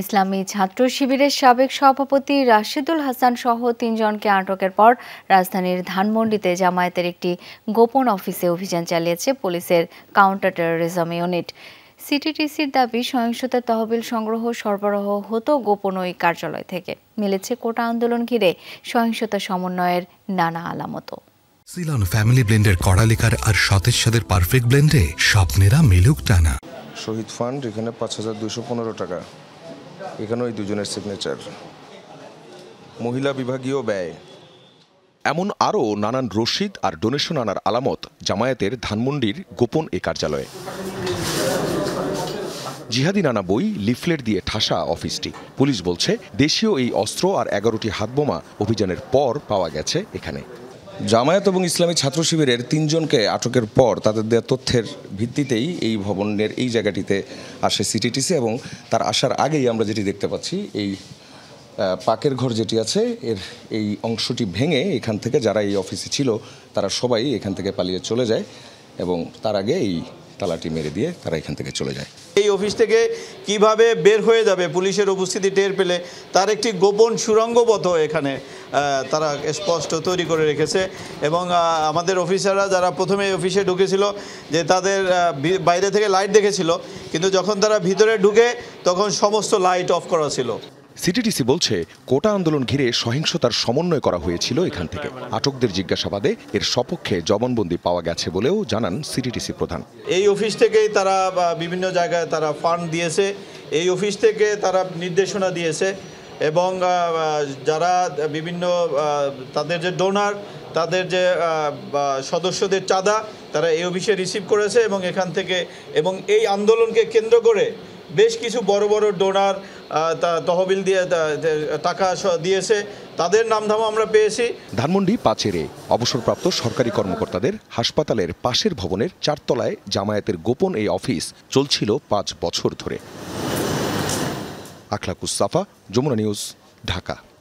ইসলামী ছাত্র শিবিরের সাবেক সভাপতি রাশিদুল হাসান সহ তিনজনকে আটকের পর রাজধানীর ধানমন্ডিতে জামায়াতের একটি গোপন অফিসে অভিযান চালিয়েছে পুলিশের কাউন্টার টেরোরিজম ইউনিট সিটিটিসির দাবি সহিংসতা তহবিল সংগ্রহ সরবরাহ হতো গোপন ওই কার্যালয় থেকে মিলেছে কোটা আন্দোলন ঘিরে সহিংসতা সমন্বয়ের নানা আলামতো সিলন ফ্যামিলি ব্লেন্ডের কড়া আর সতেজ সাদের পারফেক্ট ব্লেন্ডে স্বপ্নেরা মিলুক টানা শহীদ ফান্ড এখানে পাঁচ দুশো পনেরো টাকা এখানেও এই দুজনের সিগনেচার মহিলা বিভাগীয় ব্যয় এমন আরও নানান রশিদ আর ডোনেশন আনার আলামত জামায়াতের ধানমন্ডির গোপন এ কার্যালয়ে জিহাদি নানা বই লিফলেট দিয়ে ঠাসা অফিসটি পুলিশ বলছে দেশীয় এই অস্ত্র আর এগারোটি হাতবোমা অভিযানের পর পাওয়া গেছে এখানে জামায়াত এবং ইসলামী ছাত্র শিবিরের তিনজনকে আটকের পর তাদের দেওয়া তথ্যের ভিত্তিতেই এই ভবনের এই জায়গাটিতে আসে সিটিটিসি এবং তার আসার আগেই আমরা যেটি দেখতে পাচ্ছি এই পাকের ঘর যেটি আছে এর এই অংশটি ভেঙে এখান থেকে যারা এই অফিসে ছিল তারা সবাই এখান থেকে পালিয়ে চলে যায় এবং তার আগে এই তালাটি মেরে দিয়ে তারা এখান থেকে চলে যায় এই অফিস থেকে কিভাবে বের হয়ে যাবে পুলিশের উপস্থিতি টের পেলে তার একটি গোপন সুরঙ্গবদ্ধ এখানে তারা স্পষ্ট তৈরি করে রেখেছে এবং আমাদের অফিসাররা যারা প্রথমে অফিসে ঢুকেছিল যে তাদের বাইরে থেকে লাইট দেখেছিল কিন্তু যখন তারা ভিতরে ঢুকে তখন সমস্ত লাইট অফ করা ছিল সিটিটিসি বলছে কোটা আন্দোলন ঘিরে সহিংসতার সমন্বয় করা হয়েছিল এখান থেকে আটকদের জিজ্ঞাসাবাদে এর সপক্ষে জবানবন্দি পাওয়া গেছে বলেও জানান সিটিটিসি প্রধান এই অফিস থেকেই তারা বিভিন্ন জায়গায় তারা ফান্ড দিয়েছে এই অফিস থেকে তারা নির্দেশনা দিয়েছে এবং যারা বিভিন্ন তাদের যে ডোনার তাদের যে সদস্যদের চাঁদা তারা এই অফিসে রিসিভ করেছে এবং এখান থেকে এবং এই আন্দোলনকে কেন্দ্র করে বেশ কিছু বড় বড় ডোনার তহবিল দিয়ে টাকা দিয়েছে তাদের নামধামা আমরা পেয়েছি ধানমন্ডি পাচেরে অবসরপ্রাপ্ত সরকারি কর্মকর্তাদের হাসপাতালের পাশের ভবনের চারতলায় জামায়াতের গোপন এই অফিস চলছিল পাঁচ বছর ধরে আখলাকুস সাফা যমুনা নিউজ ঢাকা